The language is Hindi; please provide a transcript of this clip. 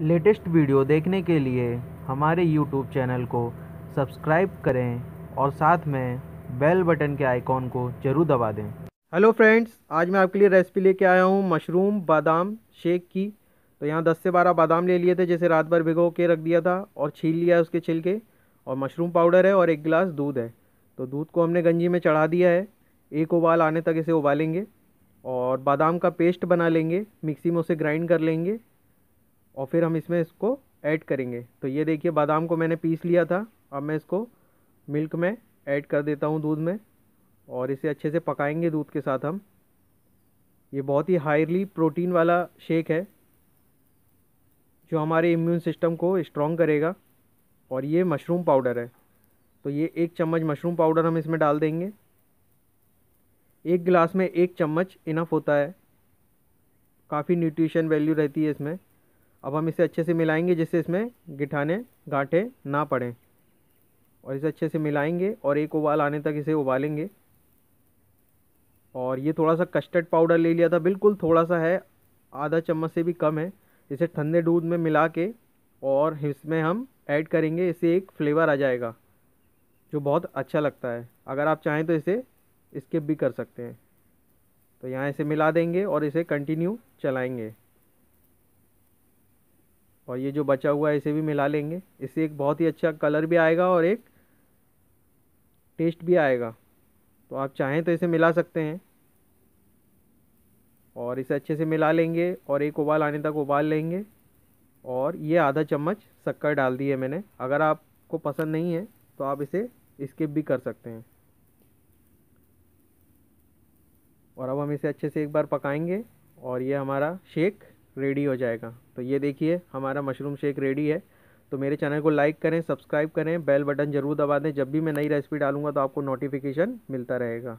लेटेस्ट वीडियो देखने के लिए हमारे यूट्यूब चैनल को सब्सक्राइब करें और साथ में बेल बटन के आइकॉन को ज़रूर दबा दें हेलो फ्रेंड्स आज मैं आपके लिए रेसिपी लेके आया हूँ मशरूम बादाम शेक की तो यहाँ 10 से 12 बादाम ले लिए थे जिसे रात भर भिगो के रख दिया था और छील लिया उसके छिलके और मशरूम पाउडर है और एक गिलास दूध है तो दूध को हमने गंजी में चढ़ा दिया है एक उबाल आने तक इसे उबालेंगे और बादाम का पेस्ट बना लेंगे मिक्सी में उसे ग्राइंड कर लेंगे और फिर हम इसमें इसको ऐड करेंगे तो ये देखिए बादाम को मैंने पीस लिया था अब मैं इसको मिल्क में ऐड कर देता हूँ दूध में और इसे अच्छे से पकाएंगे दूध के साथ हम ये बहुत ही हाईली प्रोटीन वाला शेक है जो हमारे इम्यून सिस्टम को स्ट्रॉन्ग करेगा और ये मशरूम पाउडर है तो ये एक चम्मच मशरूम पाउडर हम इसमें डाल देंगे एक गिलास में एक चम्मच इनफ होता है काफ़ी न्यूट्रिशन वैल्यू रहती है इसमें अब हम इसे अच्छे से मिलाएंगे जिससे इसमें गिठाने गांठे ना पड़ें और इसे अच्छे से मिलाएंगे और एक उबाल आने तक इसे उबालेंगे और ये थोड़ा सा कस्टर्ड पाउडर ले लिया था बिल्कुल थोड़ा सा है आधा चम्मच से भी कम है इसे ठंडे दूध में मिला के और इसमें हम ऐड करेंगे इससे एक फ्लेवर आ जाएगा जो बहुत अच्छा लगता है अगर आप चाहें तो इसे स्किप भी कर सकते हैं तो यहाँ इसे मिला देंगे और इसे कंटिन्यू चलाएंगे और ये जो बचा हुआ है इसे भी मिला लेंगे इससे एक बहुत ही अच्छा कलर भी आएगा और एक टेस्ट भी आएगा तो आप चाहें तो इसे मिला सकते हैं और इसे अच्छे से मिला लेंगे और एक उबाल आने तक उबाल लेंगे और ये आधा चम्मच शक्कर डाल दी है मैंने अगर आपको पसंद नहीं है तो आप इसे स्किप भी कर सकते हैं और अब हम इसे अच्छे से एक बार पकाएंगे और ये हमारा शेक रेडी हो जाएगा तो ये देखिए हमारा मशरूम शेक रेडी है तो मेरे चैनल को लाइक करें सब्सक्राइब करें बेल बटन ज़रूर दबा दें जब भी मैं नई रेसिपी डालूंगा तो आपको नोटिफिकेशन मिलता रहेगा